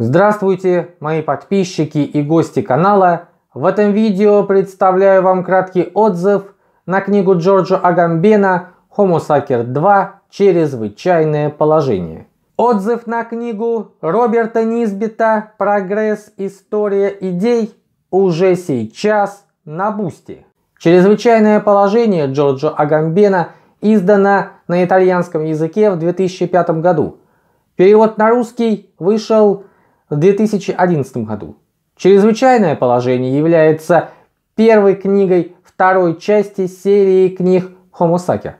Здравствуйте, мои подписчики и гости канала. В этом видео представляю вам краткий отзыв на книгу Джорджа Агамбена «Homo Sacer 2. Чрезвычайное положение». Отзыв на книгу Роберта Низбита «Прогресс. История идей» уже сейчас на Бусти. «Чрезвычайное положение» Джорджа Агамбена издано на итальянском языке в 2005 году. Перевод на русский вышел в 2011 году. «Чрезвычайное положение» является первой книгой второй части серии книг Хомосаки.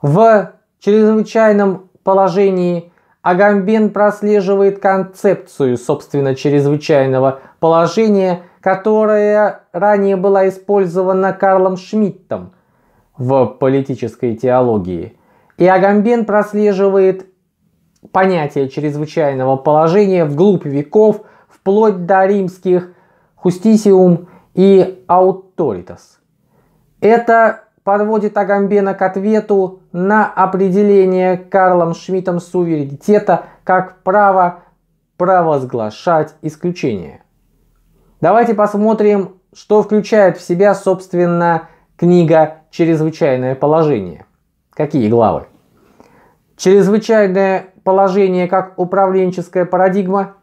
В чрезвычайном положении Агамбен прослеживает концепцию, собственно, чрезвычайного положения, которая ранее была использована Карлом Шмидтом в политической теологии. И Агамбен прослеживает понятие чрезвычайного положения вглубь веков, вплоть до римских «хустисиум» и ауторитас. Это подводит Агамбена к ответу на определение Карлом Шмидтом суверенитета как право провозглашать исключение. Давайте посмотрим, что включает в себя, собственно, книга «Чрезвычайное положение». Какие главы? Чрезвычайное положение как управленческая парадигма,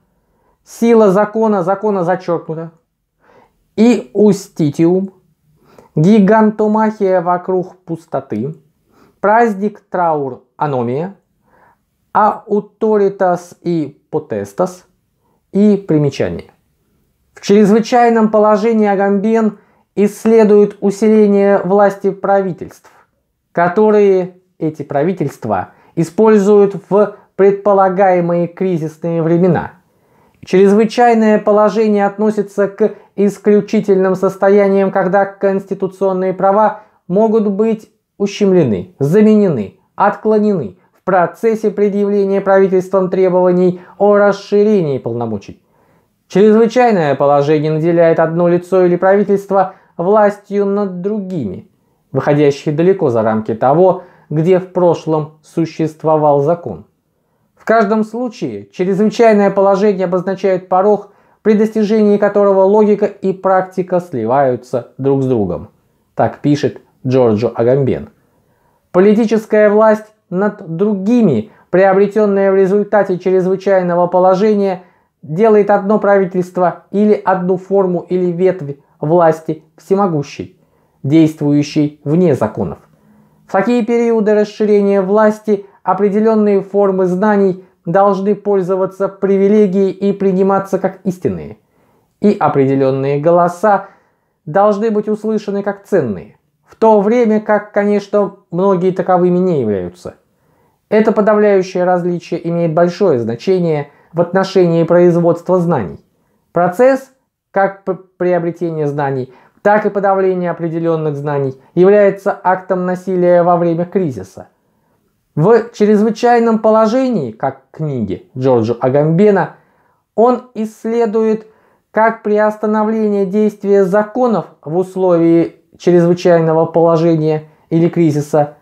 сила закона, закона зачеркнута, и уститиум, гигантомахия вокруг пустоты, праздник траур аномия, ауторитас и потестас и примечание. В чрезвычайном положении Агамбен исследует усиление власти правительств, которые эти правительства используют в предполагаемые кризисные времена. Чрезвычайное положение относится к исключительным состояниям, когда конституционные права могут быть ущемлены, заменены, отклонены в процессе предъявления правительством требований о расширении полномочий. Чрезвычайное положение наделяет одно лицо или правительство властью над другими, выходящей далеко за рамки того, где в прошлом существовал закон. В каждом случае чрезвычайное положение обозначает порог, при достижении которого логика и практика сливаются друг с другом. Так пишет Джорджо Агамбен. Политическая власть над другими, приобретенная в результате чрезвычайного положения, делает одно правительство или одну форму или ветвь власти всемогущей, действующей вне законов. В такие периоды расширения власти определенные формы знаний должны пользоваться привилегией и приниматься как истинные, и определенные голоса должны быть услышаны как ценные, в то время как, конечно, многие таковыми не являются. Это подавляющее различие имеет большое значение в отношении производства знаний. Процесс, как приобретения знаний, так и подавления определенных знаний является актом насилия во время кризиса – в «Чрезвычайном положении», как книге Джорджу Агамбена, он исследует, как приостановление действия законов в условии чрезвычайного положения или кризиса,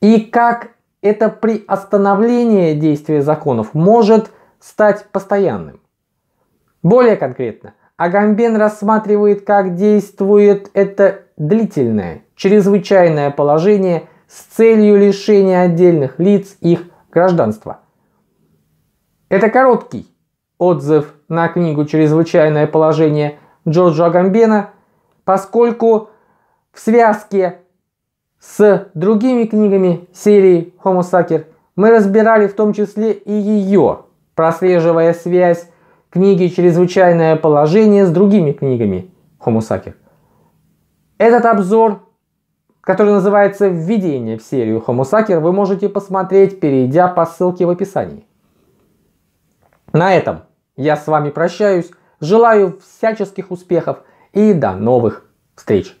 и как это приостановление действия законов может стать постоянным. Более конкретно, Агамбен рассматривает, как действует это длительное, чрезвычайное положение – с целью лишения отдельных лиц их гражданства. Это короткий отзыв на книгу «Чрезвычайное положение» Джорджа Агамбена, поскольку в связке с другими книгами серии Homo Sacer мы разбирали в том числе и ее, прослеживая связь книги «Чрезвычайное положение» с другими книгами Homo Sacer. Этот обзор который называется «Введение в серию Хомусакер», вы можете посмотреть, перейдя по ссылке в описании. На этом я с вами прощаюсь, желаю всяческих успехов и до новых встреч!